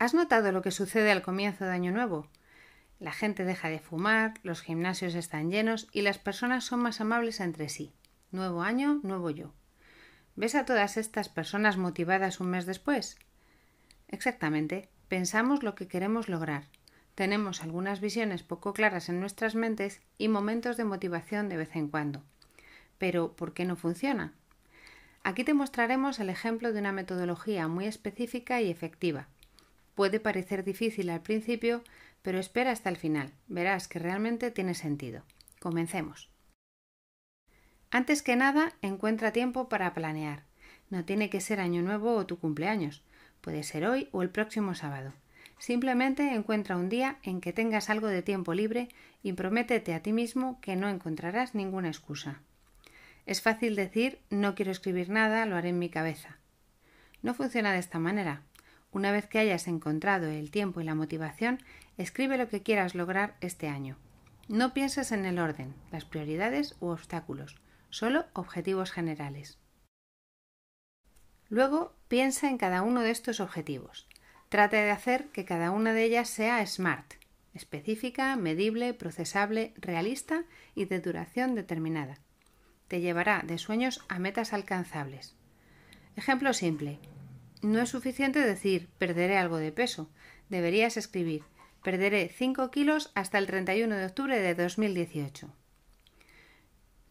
¿Has notado lo que sucede al comienzo de Año Nuevo? La gente deja de fumar, los gimnasios están llenos y las personas son más amables entre sí. Nuevo año, nuevo yo. ¿Ves a todas estas personas motivadas un mes después? Exactamente, pensamos lo que queremos lograr. Tenemos algunas visiones poco claras en nuestras mentes y momentos de motivación de vez en cuando. Pero, ¿por qué no funciona? Aquí te mostraremos el ejemplo de una metodología muy específica y efectiva, Puede parecer difícil al principio, pero espera hasta el final. Verás que realmente tiene sentido. Comencemos. Antes que nada, encuentra tiempo para planear. No tiene que ser año nuevo o tu cumpleaños. Puede ser hoy o el próximo sábado. Simplemente encuentra un día en que tengas algo de tiempo libre y prométete a ti mismo que no encontrarás ninguna excusa. Es fácil decir no quiero escribir nada, lo haré en mi cabeza. No funciona de esta manera. Una vez que hayas encontrado el tiempo y la motivación, escribe lo que quieras lograr este año. No pienses en el orden, las prioridades u obstáculos, solo objetivos generales. Luego, piensa en cada uno de estos objetivos. Trata de hacer que cada una de ellas sea SMART, específica, medible, procesable, realista y de duración determinada. Te llevará de sueños a metas alcanzables. Ejemplo simple. No es suficiente decir perderé algo de peso. Deberías escribir perderé 5 kilos hasta el 31 de octubre de 2018.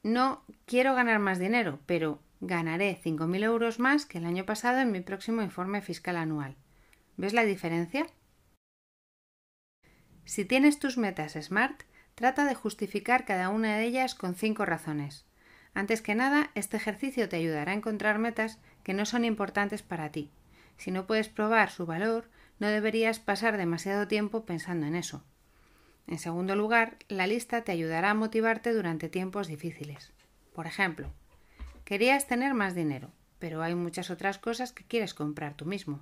No quiero ganar más dinero, pero ganaré 5.000 euros más que el año pasado en mi próximo informe fiscal anual. ¿Ves la diferencia? Si tienes tus metas SMART, trata de justificar cada una de ellas con cinco razones. Antes que nada, este ejercicio te ayudará a encontrar metas que no son importantes para ti si no puedes probar su valor, no deberías pasar demasiado tiempo pensando en eso. En segundo lugar, la lista te ayudará a motivarte durante tiempos difíciles. Por ejemplo, querías tener más dinero, pero hay muchas otras cosas que quieres comprar tú mismo.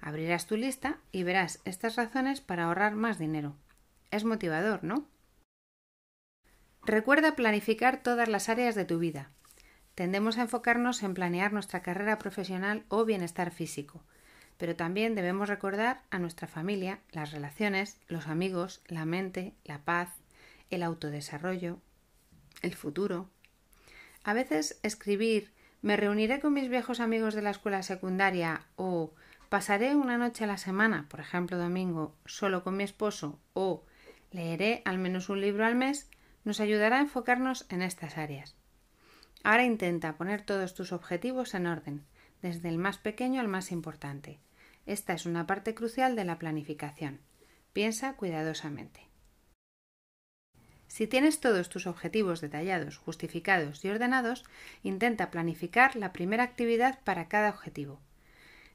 Abrirás tu lista y verás estas razones para ahorrar más dinero. Es motivador, ¿no? Recuerda planificar todas las áreas de tu vida, Tendemos a enfocarnos en planear nuestra carrera profesional o bienestar físico, pero también debemos recordar a nuestra familia, las relaciones, los amigos, la mente, la paz, el autodesarrollo, el futuro. A veces escribir me reuniré con mis viejos amigos de la escuela secundaria o pasaré una noche a la semana, por ejemplo domingo, solo con mi esposo o leeré al menos un libro al mes, nos ayudará a enfocarnos en estas áreas. Ahora intenta poner todos tus objetivos en orden, desde el más pequeño al más importante. Esta es una parte crucial de la planificación. Piensa cuidadosamente. Si tienes todos tus objetivos detallados, justificados y ordenados, intenta planificar la primera actividad para cada objetivo.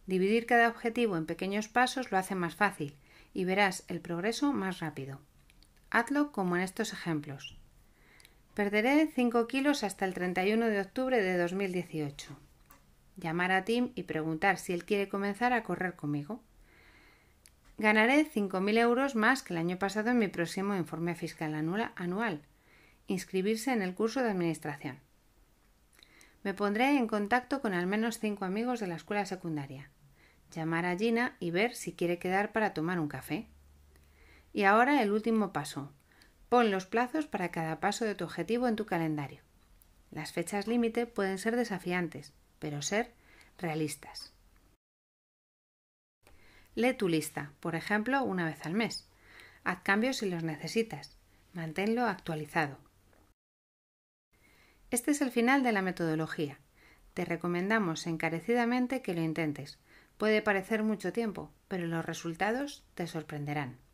Dividir cada objetivo en pequeños pasos lo hace más fácil y verás el progreso más rápido. Hazlo como en estos ejemplos. Perderé 5 kilos hasta el 31 de octubre de 2018. Llamar a Tim y preguntar si él quiere comenzar a correr conmigo. Ganaré 5.000 euros más que el año pasado en mi próximo informe fiscal anual. Inscribirse en el curso de administración. Me pondré en contacto con al menos 5 amigos de la escuela secundaria. Llamar a Gina y ver si quiere quedar para tomar un café. Y ahora el último paso, Pon los plazos para cada paso de tu objetivo en tu calendario. Las fechas límite pueden ser desafiantes, pero ser realistas. Lee tu lista, por ejemplo, una vez al mes. Haz cambios si los necesitas. Manténlo actualizado. Este es el final de la metodología. Te recomendamos encarecidamente que lo intentes. Puede parecer mucho tiempo, pero los resultados te sorprenderán.